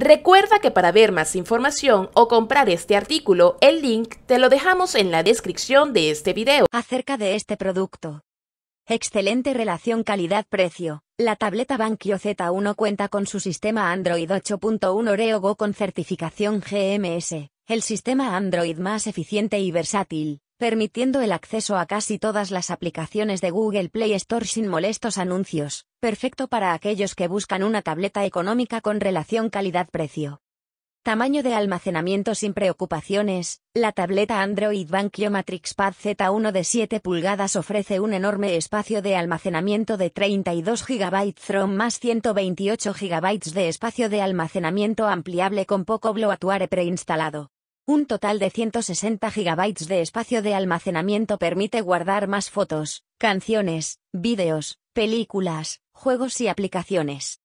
Recuerda que para ver más información o comprar este artículo, el link te lo dejamos en la descripción de este video. Acerca de este producto. Excelente relación calidad-precio. La tableta Bankio Z1 cuenta con su sistema Android 8.1 Oreo Go con certificación GMS, el sistema Android más eficiente y versátil, permitiendo el acceso a casi todas las aplicaciones de Google Play Store sin molestos anuncios. Perfecto para aquellos que buscan una tableta económica con relación calidad-precio. Tamaño de almacenamiento sin preocupaciones, la tableta Android Bankio Matrix Pad Z1 de 7 pulgadas ofrece un enorme espacio de almacenamiento de 32 GB ROM más 128 GB de espacio de almacenamiento ampliable con poco bloatware preinstalado. Un total de 160 GB de espacio de almacenamiento permite guardar más fotos, canciones, vídeos, películas, Juegos y aplicaciones.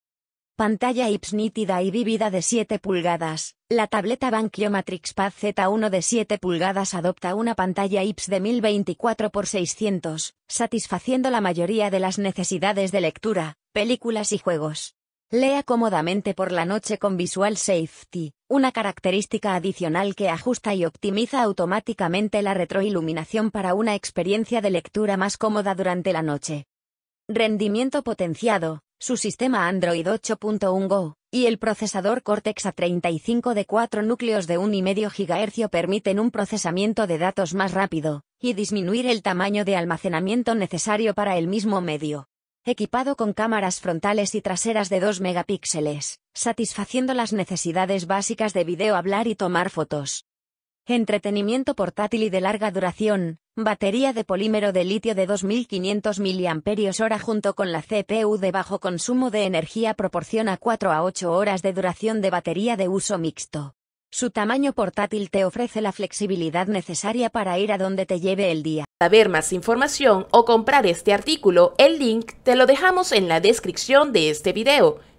Pantalla IPS nítida y vívida de 7 pulgadas. La tableta Matrix Pad Z1 de 7 pulgadas adopta una pantalla IPS de 1024x600, satisfaciendo la mayoría de las necesidades de lectura, películas y juegos. Lea cómodamente por la noche con Visual Safety, una característica adicional que ajusta y optimiza automáticamente la retroiluminación para una experiencia de lectura más cómoda durante la noche rendimiento potenciado, su sistema Android 8.1 Go, y el procesador Cortex A35 de 4 núcleos de 1,5 GHz permiten un procesamiento de datos más rápido, y disminuir el tamaño de almacenamiento necesario para el mismo medio. Equipado con cámaras frontales y traseras de 2 megapíxeles, satisfaciendo las necesidades básicas de video hablar y tomar fotos. Entretenimiento portátil y de larga duración, Batería de polímero de litio de 2500 mAh junto con la CPU de bajo consumo de energía proporciona 4 a 8 horas de duración de batería de uso mixto. Su tamaño portátil te ofrece la flexibilidad necesaria para ir a donde te lleve el día. Para ver más información o comprar este artículo, el link te lo dejamos en la descripción de este video.